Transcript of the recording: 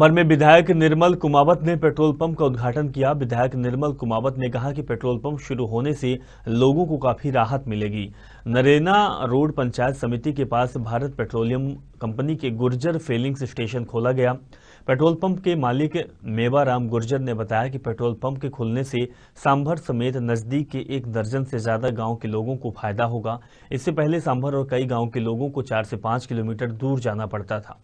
अंबर में विधायक निर्मल कुमावत ने पेट्रोल पंप का उद्घाटन किया विधायक निर्मल कुमावत ने कहा कि पेट्रोल पंप शुरू होने से लोगों को काफी राहत मिलेगी नरेना रोड पंचायत समिति के पास भारत पेट्रोलियम कंपनी के गुर्जर फेलिंग स्टेशन खोला गया पेट्रोल पंप के मालिक राम गुर्जर ने बताया कि पेट्रोल पंप के खुलने से सांभर समेत नजदीक के एक दर्जन से ज्यादा गांव के लोगों को फायदा होगा इससे पहले सांभर और कई गांव के लोगों को चार से पाँच किलोमीटर दूर जाना पड़ता था